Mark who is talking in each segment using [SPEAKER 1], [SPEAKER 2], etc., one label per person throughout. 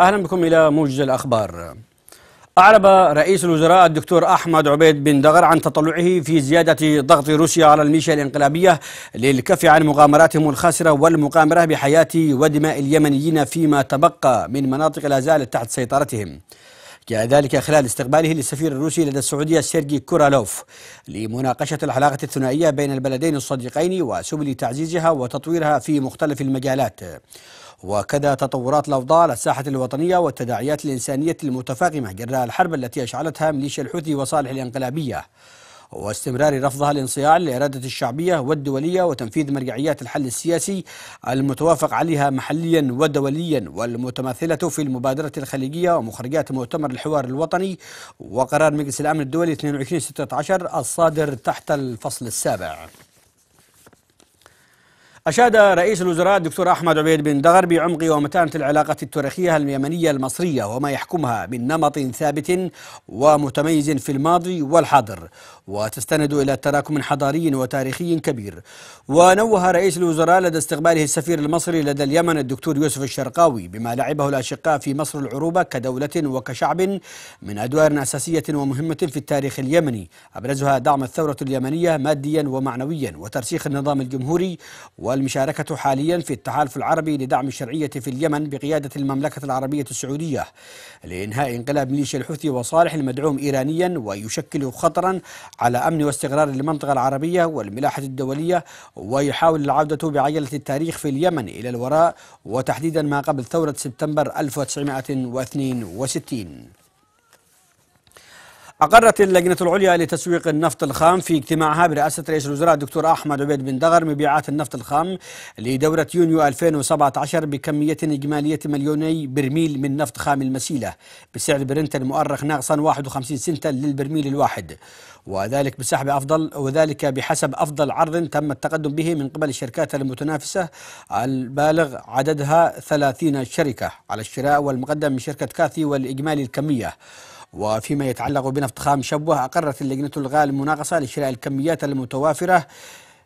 [SPEAKER 1] أهلا بكم إلى موجز الأخبار أعرب رئيس الوزراء الدكتور أحمد عبيد بن دغر عن تطلعه في زيادة ضغط روسيا على الميليشيا الانقلابية للكف عن مغامراتهم الخاسرة والمقامرة بحياة ودماء اليمنيين فيما تبقى من مناطق لا زالت تحت سيطرتهم ذلك خلال استقباله للسفير الروسي لدى السعودية سيرجي كورالوف لمناقشة العلاقة الثنائية بين البلدين الصديقين وسبل تعزيزها وتطويرها في مختلف المجالات وكذا تطورات الأوضاع على الساحة الوطنية والتداعيات الإنسانية المتفاقمة جراء الحرب التي أشعلتها ميليشيا الحوثي وصالح الإنقلابية واستمرار رفضها الانصياع لإرادة الشعبية والدولية وتنفيذ مرجعيات الحل السياسي المتوافق عليها محليا ودوليا والمتماثلة في المبادرة الخليجية ومخرجات مؤتمر الحوار الوطني وقرار مجلس الأمن الدولي 2216 الصادر تحت الفصل السابع أشاد رئيس الوزراء الدكتور أحمد عبيد بن دغر بعمق ومتانة العلاقة التاريخية اليمنية المصرية وما يحكمها من نمط ثابت ومتميز في الماضي والحاضر وتستند إلى تراكم حضاري وتاريخي كبير ونوه رئيس الوزراء لدى استقباله السفير المصري لدى اليمن الدكتور يوسف الشرقاوي بما لعبه الأشقاء في مصر العروبة كدولة وكشعب من أدوار أساسية ومهمة في التاريخ اليمني أبرزها دعم الثورة اليمنية ماديا ومعنويا وترسيخ النظام الجمهوري والمشاركة حاليا في التحالف العربي لدعم الشرعية في اليمن بقيادة المملكة العربية السعودية لإنهاء انقلاب ميليشيا الحوثي وصالح المدعوم إيرانيا ويشكل خطرا على أمن واستقرار المنطقة العربية والملاحة الدولية ويحاول العودة بعجلة التاريخ في اليمن إلى الوراء وتحديدا ما قبل ثورة سبتمبر 1962 أقرت اللجنة العليا لتسويق النفط الخام في اجتماعها برئاسة رئيس الوزراء الدكتور أحمد عبيد بن دغر مبيعات النفط الخام لدورة يونيو 2017 بكمية إجمالية مليوني برميل من نفط خام المسيلة بسعر برنت المؤرخ ناقصا 51 سنتا للبرميل الواحد وذلك بسحب أفضل وذلك بحسب أفضل عرض تم التقدم به من قبل الشركات المتنافسة البالغ عددها 30 شركة على الشراء والمقدم من شركة كاثي والإجمالي الكمية وفيما يتعلق بنفط خام شبوه أقرت اللجنة الغاء المناقصة لشراء الكميات المتوافرة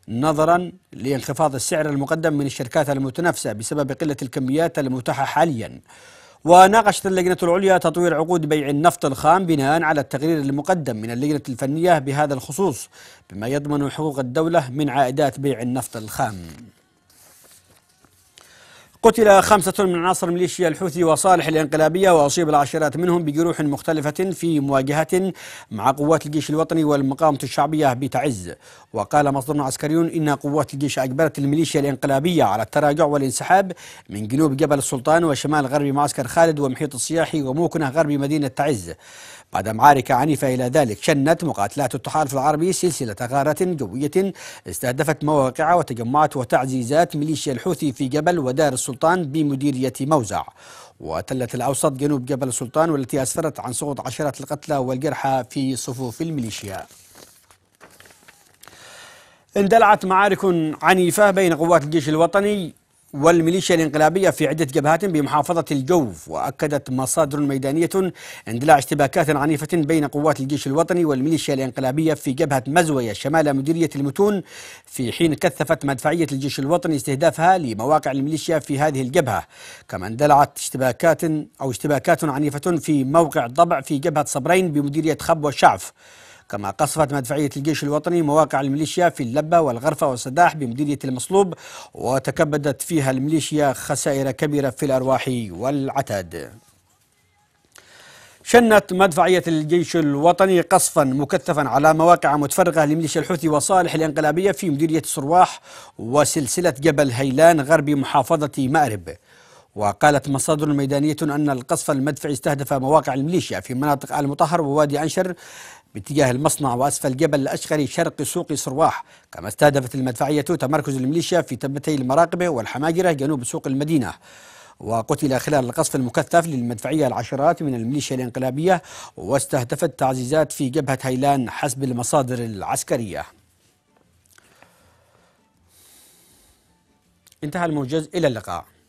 [SPEAKER 1] نظرا لانخفاض السعر المقدم من الشركات المتنافسة بسبب قلة الكميات المتاحة حاليا وناقشت اللجنة العليا تطوير عقود بيع النفط الخام بناء على التقرير المقدم من اللجنة الفنية بهذا الخصوص بما يضمن حقوق الدولة من عائدات بيع النفط الخام قتل خمسة من عناصر ميليشيا الحوثي وصالح الانقلابية وأصيب العشرات منهم بجروح مختلفة في مواجهة مع قوات الجيش الوطني والمقاومة الشعبية بتعز وقال مصدر عسكري إن قوات الجيش أجبرت الميليشيا الانقلابية على التراجع والانسحاب من جنوب جبل السلطان وشمال غرب معسكر خالد ومحيط الصياحي وموكنة غرب مدينة تعز بعد معارك عنيفة إلى ذلك شنت مقاتلات التحالف العربي سلسلة غارات جوية استهدفت مواقع وتجمعات وتعزيزات ميليشيا الحوثي في جبل ودار السلطان السلطان بمديرية موزع وتلة الأوسط جنوب جبل السلطان والتي أسفرت عن سقوط عشرات القتلى والجرحى في صفوف الميليشيا اندلعت معارك عنيفة بين قوات الجيش الوطني والميليشيا الانقلابية في عدة جبهات بمحافظة الجوف وأكدت مصادر ميدانية اندلاع اشتباكات عنيفة بين قوات الجيش الوطني والميليشيا الانقلابية في جبهة مزوية شمال مديرية المتون في حين كثفت مدفعية الجيش الوطني استهدافها لمواقع الميليشيا في هذه الجبهة كما اندلعت اشتباكات أو اشتباكات عنيفة في موقع ضبع في جبهة صبرين بمديرية خب والشعف كما قصفت مدفعية الجيش الوطني مواقع الميليشيا في اللبة والغرفة والسداح بمديرية المصلوب وتكبدت فيها الميليشيا خسائر كبيرة في الأرواح والعتاد شنت مدفعية الجيش الوطني قصفا مكثفا على مواقع متفرغة لميليشيا الحوثي وصالح الانقلابية في مديرية الصرواح وسلسلة جبل هيلان غرب محافظة مأرب وقالت مصادر ميدانية أن القصف المدفعي استهدف مواقع الميليشيا في مناطق المطهر ووادي أنشر باتجاه المصنع وأسفل جبل الأشقري شرق سوق سرواح كما استهدفت المدفعية تمركز الميليشيا في تبتي المراقبة والحماجرة جنوب سوق المدينة وقتل خلال القصف المكثف للمدفعية العشرات من الميليشيا الانقلابية واستهدفت تعزيزات في جبهة هيلان حسب المصادر العسكرية انتهى الموجز إلى اللقاء